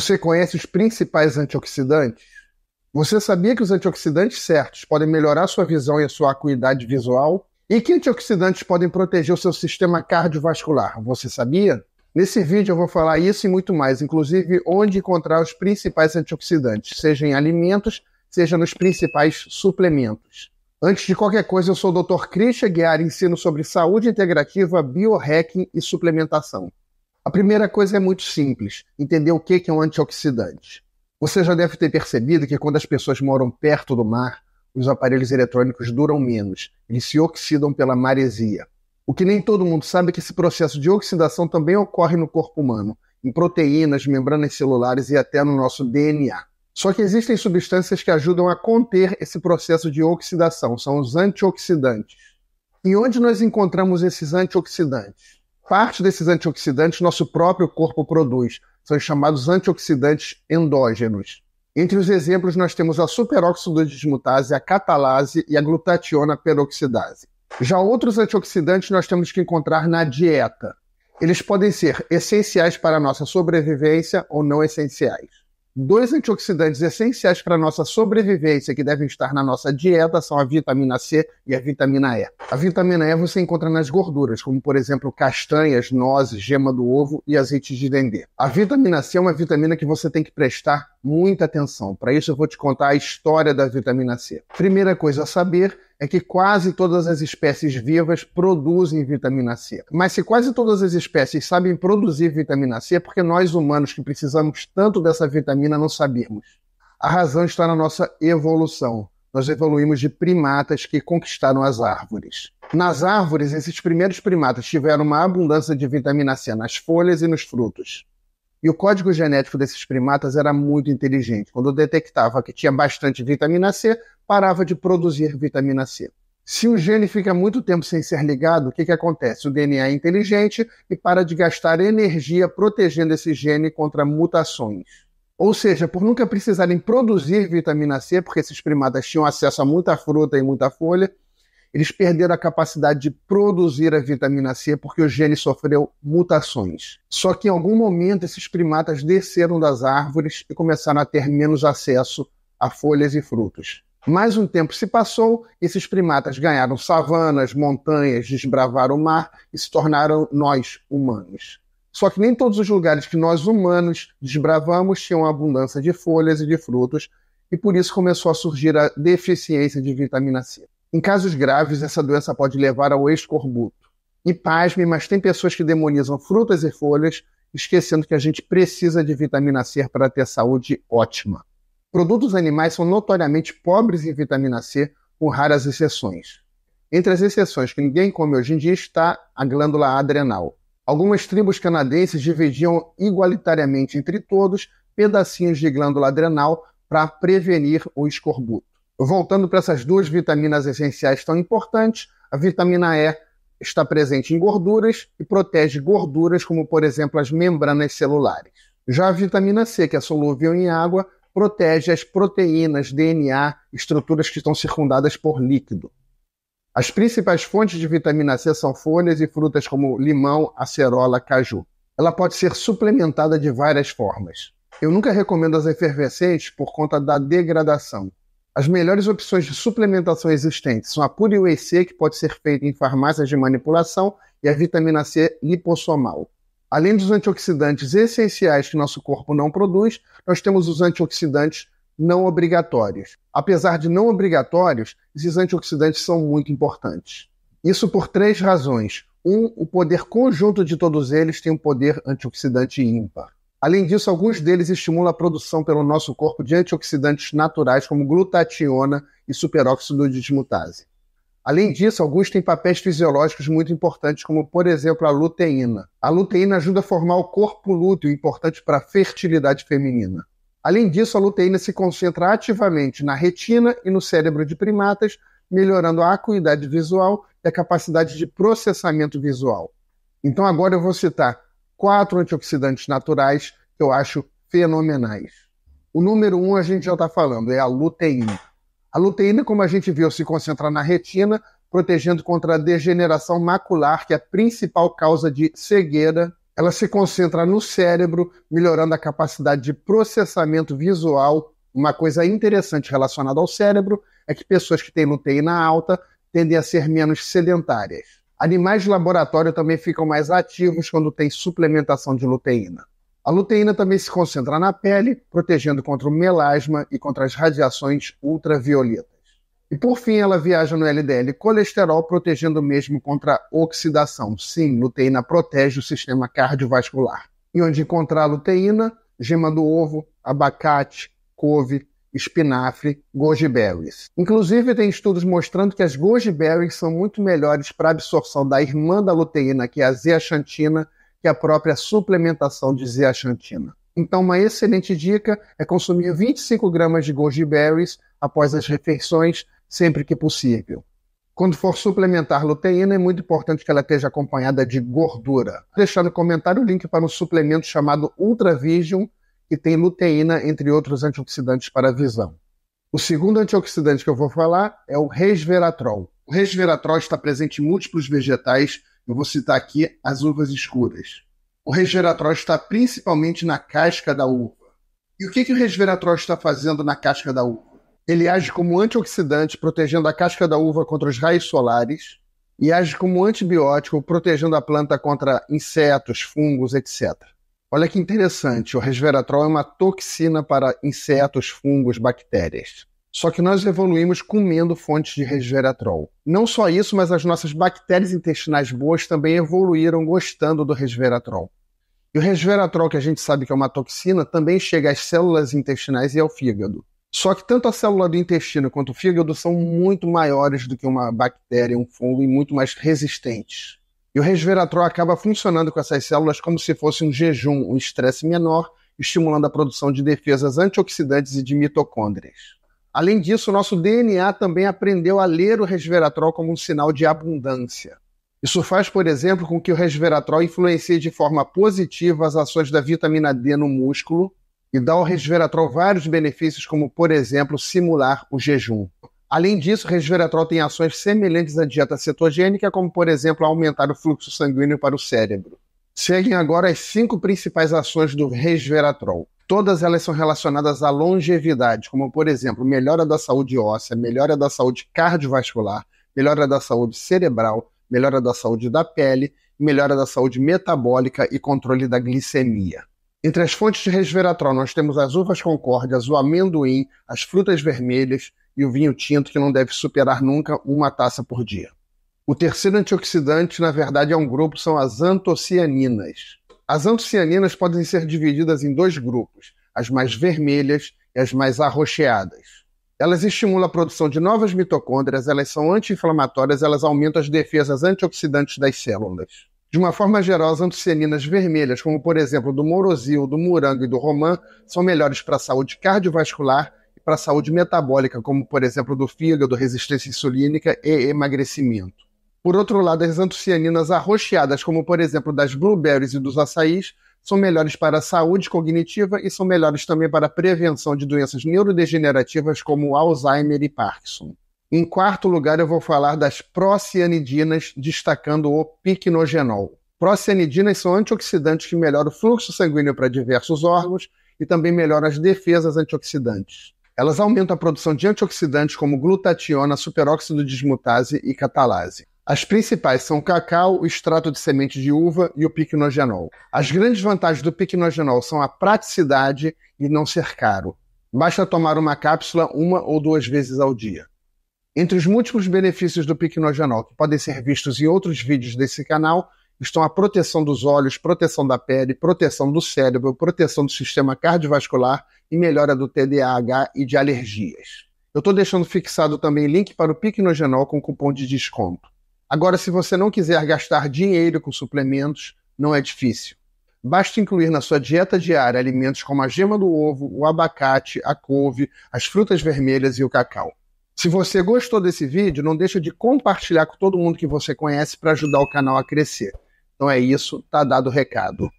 Você conhece os principais antioxidantes? Você sabia que os antioxidantes certos podem melhorar sua visão e a sua acuidade visual? E que antioxidantes podem proteger o seu sistema cardiovascular? Você sabia? Nesse vídeo eu vou falar isso e muito mais, inclusive onde encontrar os principais antioxidantes, seja em alimentos, seja nos principais suplementos. Antes de qualquer coisa, eu sou o Dr. Christian Guiar, ensino sobre saúde integrativa, biohacking e suplementação. A primeira coisa é muito simples: entender o que é um antioxidante. Você já deve ter percebido que quando as pessoas moram perto do mar, os aparelhos eletrônicos duram menos, eles se oxidam pela maresia. O que nem todo mundo sabe é que esse processo de oxidação também ocorre no corpo humano, em proteínas, membranas celulares e até no nosso DNA. Só que existem substâncias que ajudam a conter esse processo de oxidação, são os antioxidantes. E onde nós encontramos esses antioxidantes? parte desses antioxidantes nosso próprio corpo produz. São chamados antioxidantes endógenos. Entre os exemplos, nós temos a superóxido desmutase, a catalase e a glutationa peroxidase. Já outros antioxidantes nós temos que encontrar na dieta. Eles podem ser essenciais para a nossa sobrevivência ou não essenciais. Dois antioxidantes essenciais para a nossa sobrevivência que devem estar na nossa dieta são a vitamina C e a vitamina E. A vitamina E você encontra nas gorduras, como por exemplo castanhas, nozes, gema do ovo e azeite de dendê. A vitamina C é uma vitamina que você tem que prestar muita atenção. Para isso eu vou te contar a história da vitamina C. Primeira coisa a saber é que quase todas as espécies vivas produzem vitamina C. Mas se quase todas as espécies sabem produzir vitamina C, é porque nós humanos que precisamos tanto dessa vitamina não sabemos. A razão está na nossa evolução. Nós evoluímos de primatas que conquistaram as árvores. Nas árvores, esses primeiros primatas tiveram uma abundância de vitamina C nas folhas e nos frutos. E o código genético desses primatas era muito inteligente. Quando detectava que tinha bastante vitamina C, parava de produzir vitamina C. Se um gene fica muito tempo sem ser ligado, o que, que acontece? O DNA é inteligente e para de gastar energia protegendo esse gene contra mutações. Ou seja, por nunca precisarem produzir vitamina C, porque esses primatas tinham acesso a muita fruta e muita folha, eles perderam a capacidade de produzir a vitamina C porque o gene sofreu mutações. Só que em algum momento esses primatas desceram das árvores e começaram a ter menos acesso a folhas e frutos. Mais um tempo se passou, esses primatas ganharam savanas, montanhas, desbravaram o mar e se tornaram nós humanos. Só que nem todos os lugares que nós humanos desbravamos tinham abundância de folhas e de frutos, e por isso começou a surgir a deficiência de vitamina C. Em casos graves, essa doença pode levar ao escorbuto. E pasme, mas tem pessoas que demonizam frutas e folhas, esquecendo que a gente precisa de vitamina C para ter saúde ótima. Produtos animais são notoriamente pobres em vitamina C, com raras exceções. Entre as exceções que ninguém come hoje em dia está a glândula adrenal. Algumas tribos canadenses dividiam igualitariamente entre todos pedacinhos de glândula adrenal para prevenir o escorbuto. Voltando para essas duas vitaminas essenciais tão importantes, a vitamina E está presente em gorduras e protege gorduras, como por exemplo as membranas celulares. Já a vitamina C, que é solúvel em água, protege as proteínas, DNA, estruturas que estão circundadas por líquido. As principais fontes de vitamina C são folhas e frutas como limão, acerola, caju. Ela pode ser suplementada de várias formas. Eu nunca recomendo as efervescentes por conta da degradação. As melhores opções de suplementação existentes são a pura whey que pode ser feita em farmácias de manipulação, e a vitamina C lipossomal. Além dos antioxidantes essenciais que nosso corpo não produz, nós temos os antioxidantes não obrigatórios. Apesar de não obrigatórios, esses antioxidantes são muito importantes. Isso por três razões. Um, o poder conjunto de todos eles tem um poder antioxidante ímpar. Além disso, alguns deles estimulam a produção pelo nosso corpo de antioxidantes naturais, como glutationa e superóxido de dismutase. Além disso, alguns têm papéis fisiológicos muito importantes, como, por exemplo, a luteína. A luteína ajuda a formar o corpo lúteo, importante para a fertilidade feminina. Além disso, a luteína se concentra ativamente na retina e no cérebro de primatas, melhorando a acuidade visual e a capacidade de processamento visual. Então, agora eu vou citar quatro antioxidantes naturais que eu acho fenomenais. O número um a gente já está falando, é a luteína. A luteína, como a gente viu, se concentra na retina, protegendo contra a degeneração macular, que é a principal causa de cegueira. Ela se concentra no cérebro, melhorando a capacidade de processamento visual. Uma coisa interessante relacionada ao cérebro é que pessoas que têm luteína alta tendem a ser menos sedentárias. Animais de laboratório também ficam mais ativos quando tem suplementação de luteína. A luteína também se concentra na pele, protegendo contra o melasma e contra as radiações ultravioletas. E por fim, ela viaja no LDL colesterol, protegendo mesmo contra oxidação. Sim, luteína protege o sistema cardiovascular. E onde encontrar luteína? Gema do ovo, abacate, couve, espinafre, goji berries. Inclusive, tem estudos mostrando que as goji berries são muito melhores para a absorção da irmã da luteína, que é a zeaxantina, que é a própria suplementação de zeaxantina. Então, uma excelente dica é consumir 25 gramas de goji berries após as refeições, sempre que possível. Quando for suplementar luteína, é muito importante que ela esteja acompanhada de gordura. Deixar no comentário o link para um suplemento chamado Ultravision, e tem luteína, entre outros antioxidantes para a visão. O segundo antioxidante que eu vou falar é o resveratrol. O resveratrol está presente em múltiplos vegetais, eu vou citar aqui as uvas escuras. O resveratrol está principalmente na casca da uva. E o que, que o resveratrol está fazendo na casca da uva? Ele age como antioxidante, protegendo a casca da uva contra os raios solares, e age como antibiótico, protegendo a planta contra insetos, fungos, etc. Olha que interessante, o resveratrol é uma toxina para insetos, fungos, bactérias. Só que nós evoluímos comendo fontes de resveratrol. Não só isso, mas as nossas bactérias intestinais boas também evoluíram gostando do resveratrol. E o resveratrol, que a gente sabe que é uma toxina, também chega às células intestinais e ao fígado. Só que tanto a célula do intestino quanto o fígado são muito maiores do que uma bactéria, um fungo e muito mais resistentes. E o resveratrol acaba funcionando com essas células como se fosse um jejum, um estresse menor, estimulando a produção de defesas antioxidantes e de mitocôndrias. Além disso, o nosso DNA também aprendeu a ler o resveratrol como um sinal de abundância. Isso faz, por exemplo, com que o resveratrol influencie de forma positiva as ações da vitamina D no músculo e dá ao resveratrol vários benefícios, como, por exemplo, simular o jejum. Além disso, o resveratrol tem ações semelhantes à dieta cetogênica, como, por exemplo, aumentar o fluxo sanguíneo para o cérebro. Seguem agora as cinco principais ações do resveratrol. Todas elas são relacionadas à longevidade, como, por exemplo, melhora da saúde óssea, melhora da saúde cardiovascular, melhora da saúde cerebral, melhora da saúde da pele, melhora da saúde metabólica e controle da glicemia. Entre as fontes de resveratrol, nós temos as uvas concórdias, o amendoim, as frutas vermelhas, e o vinho tinto, que não deve superar nunca uma taça por dia. O terceiro antioxidante, na verdade, é um grupo, são as antocianinas. As antocianinas podem ser divididas em dois grupos, as mais vermelhas e as mais arroxeadas. Elas estimulam a produção de novas mitocôndrias, elas são anti-inflamatórias, elas aumentam as defesas antioxidantes das células. De uma forma geral, as antocianinas vermelhas, como por exemplo do morosil, do morango e do romã, são melhores para a saúde cardiovascular, para a saúde metabólica, como por exemplo do fígado, resistência insulínica e emagrecimento. Por outro lado, as antocianinas arroxeadas, como por exemplo das blueberries e dos açaís, são melhores para a saúde cognitiva e são melhores também para a prevenção de doenças neurodegenerativas como Alzheimer e Parkinson. Em quarto lugar, eu vou falar das procianidinas, destacando o picnogenol. Procianidinas são antioxidantes que melhoram o fluxo sanguíneo para diversos órgãos e também melhoram as defesas antioxidantes. Elas aumentam a produção de antioxidantes como glutationa, superóxido dismutase e catalase. As principais são o cacau, o extrato de semente de uva e o piquinogenol. As grandes vantagens do piquinogenol são a praticidade e não ser caro. Basta tomar uma cápsula uma ou duas vezes ao dia. Entre os múltiplos benefícios do piquinogenol, que podem ser vistos em outros vídeos desse canal, estão a proteção dos olhos, proteção da pele, proteção do cérebro, proteção do sistema cardiovascular e melhora do TDAH e de alergias. Eu estou deixando fixado também link para o Picnogenol com cupom de desconto. Agora, se você não quiser gastar dinheiro com suplementos, não é difícil. Basta incluir na sua dieta diária alimentos como a gema do ovo, o abacate, a couve, as frutas vermelhas e o cacau. Se você gostou desse vídeo, não deixa de compartilhar com todo mundo que você conhece para ajudar o canal a crescer. Então é isso, tá dado o recado.